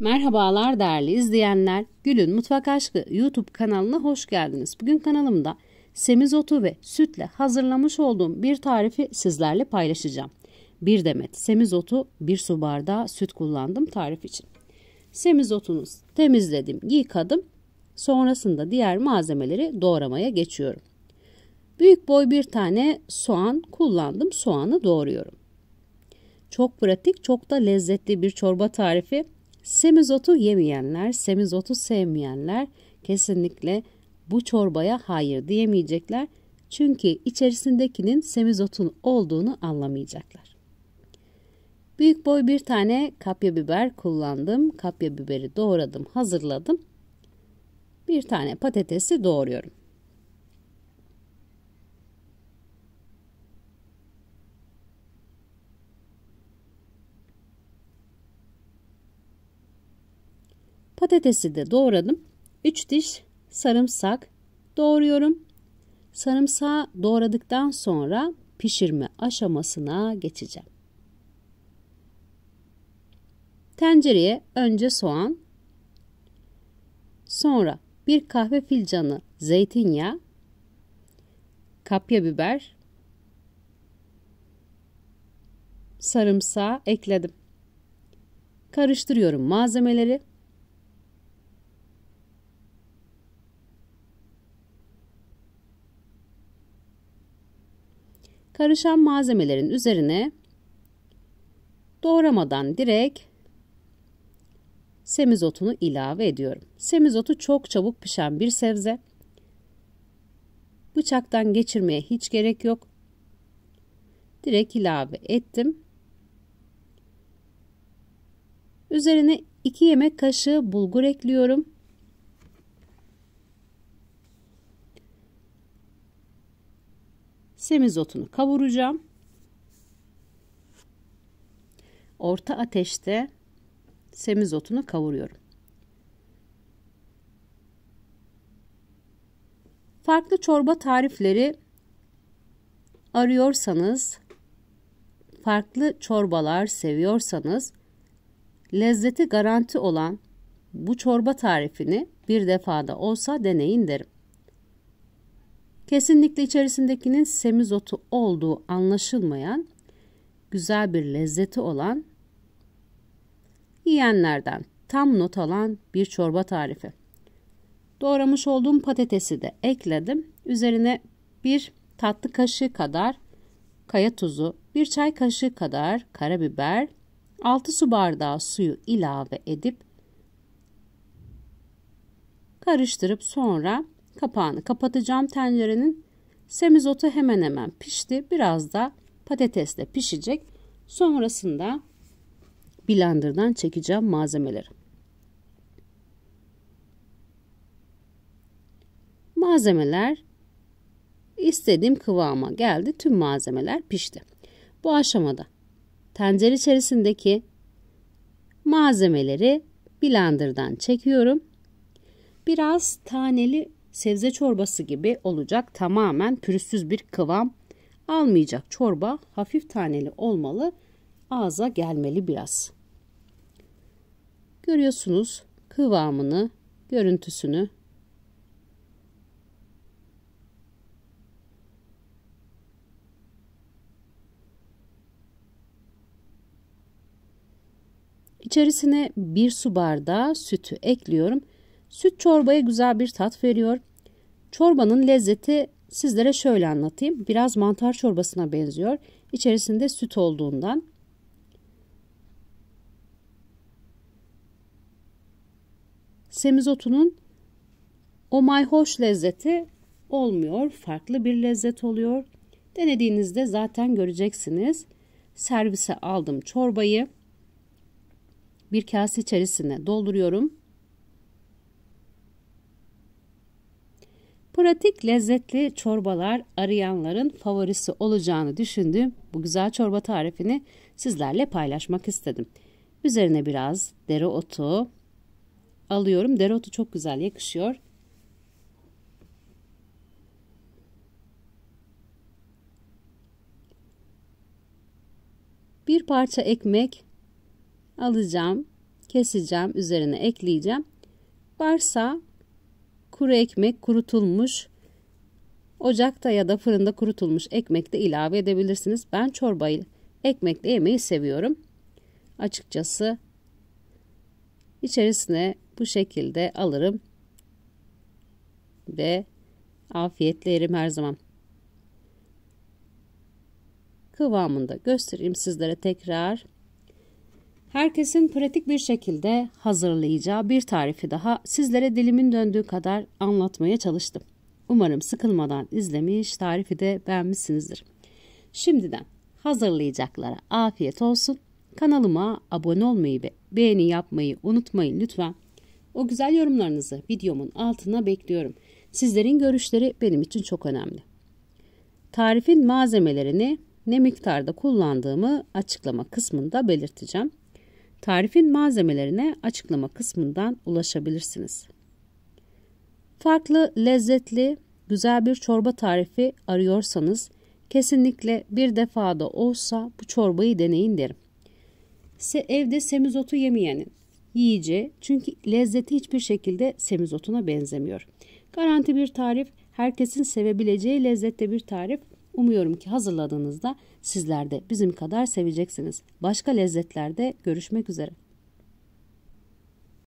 Merhabalar değerli izleyenler. Gül'ün Mutfak Aşkı YouTube kanalına hoş geldiniz. Bugün kanalımda semizotu ve sütle hazırlamış olduğum bir tarifi sizlerle paylaşacağım. Bir demet semizotu, bir su bardağı süt kullandım tarif için. Semizotunu temizledim, yıkadım. Sonrasında diğer malzemeleri doğramaya geçiyorum. Büyük boy bir tane soğan kullandım. Soğanı doğruyorum. Çok pratik, çok da lezzetli bir çorba tarifi. Semizotu yemeyenler, semizotu sevmeyenler kesinlikle bu çorbaya hayır diyemeyecekler. Çünkü içerisindekinin semizotun olduğunu anlamayacaklar. Büyük boy bir tane kapya biber kullandım. Kapya biberi doğradım, hazırladım. Bir tane patatesi doğruyorum. Patatesi de doğradım. 3 diş sarımsak doğruyorum. Sarımsağı doğradıktan sonra pişirme aşamasına geçeceğim. Tencereye önce soğan, sonra bir kahve filcanı zeytinyağı, kapya biber, sarımsağı ekledim. Karıştırıyorum malzemeleri. Karışan malzemelerin üzerine doğramadan direkt semizotunu ilave ediyorum. Semizotu çok çabuk pişen bir sebze. Bıçaktan geçirmeye hiç gerek yok. Direkt ilave ettim. Üzerine 2 yemek kaşığı bulgur ekliyorum. semizotunu kavuracağım. Orta ateşte semizotunu kavuruyorum. Farklı çorba tarifleri arıyorsanız, farklı çorbalar seviyorsanız lezzeti garanti olan bu çorba tarifini bir defada olsa deneyin derim. Kesinlikle içerisindekinin semizotu olduğu anlaşılmayan, güzel bir lezzeti olan, yiyenlerden tam not alan bir çorba tarifi. Doğramış olduğum patatesi de ekledim. Üzerine bir tatlı kaşığı kadar kaya tuzu, bir çay kaşığı kadar karabiber, 6 su bardağı suyu ilave edip karıştırıp sonra Kapağını kapatacağım tencerenin. Semizotu hemen hemen pişti. Biraz da patatesle pişecek. Sonrasında blenderdan çekeceğim malzemeleri. Malzemeler istediğim kıvama geldi. Tüm malzemeler pişti. Bu aşamada tencere içerisindeki malzemeleri blenderdan çekiyorum. Biraz taneli sebze çorbası gibi olacak tamamen pürüzsüz bir kıvam almayacak çorba hafif taneli olmalı ağza gelmeli biraz. Görüyorsunuz kıvamını, görüntüsünü. İçerisine bir su bardağı sütü ekliyorum. Süt çorbaya güzel bir tat veriyor. Çorbanın lezzeti sizlere şöyle anlatayım. Biraz mantar çorbasına benziyor. İçerisinde süt olduğundan. Semizotunun o mayhoş lezzeti olmuyor. Farklı bir lezzet oluyor. Denediğinizde zaten göreceksiniz. Servise aldım çorbayı. Bir kase içerisine dolduruyorum. Pratik lezzetli çorbalar arayanların favorisi olacağını düşündüğüm bu güzel çorba tarifini sizlerle paylaşmak istedim. Üzerine biraz dereotu alıyorum. Dereotu çok güzel yakışıyor. Bir parça ekmek alacağım, keseceğim, üzerine ekleyeceğim. Varsa Kuru ekmek kurutulmuş. Ocakta ya da fırında kurutulmuş ekmek de ilave edebilirsiniz. Ben çorbayı ekmekle yemeyi seviyorum. Açıkçası içerisine bu şekilde alırım ve afiyetle yerim her zaman. Kıvamında göstereyim sizlere tekrar. Herkesin pratik bir şekilde hazırlayacağı bir tarifi daha sizlere dilimin döndüğü kadar anlatmaya çalıştım. Umarım sıkılmadan izlemiş, tarifi de beğenmişsinizdir. Şimdiden hazırlayacaklara afiyet olsun. Kanalıma abone olmayı ve beğeni yapmayı unutmayın lütfen. O güzel yorumlarınızı videomun altına bekliyorum. Sizlerin görüşleri benim için çok önemli. Tarifin malzemelerini ne miktarda kullandığımı açıklama kısmında belirteceğim. Tarifin malzemelerine açıklama kısmından ulaşabilirsiniz. Farklı, lezzetli, güzel bir çorba tarifi arıyorsanız kesinlikle bir defada olsa bu çorbayı deneyin derim. Se evde semizotu yemeyenin yiyeceği çünkü lezzeti hiçbir şekilde semizotuna benzemiyor. Garanti bir tarif, herkesin sevebileceği lezzette bir tarif Umuyorum ki hazırladığınızda sizler de bizim kadar seveceksiniz. Başka lezzetlerde görüşmek üzere.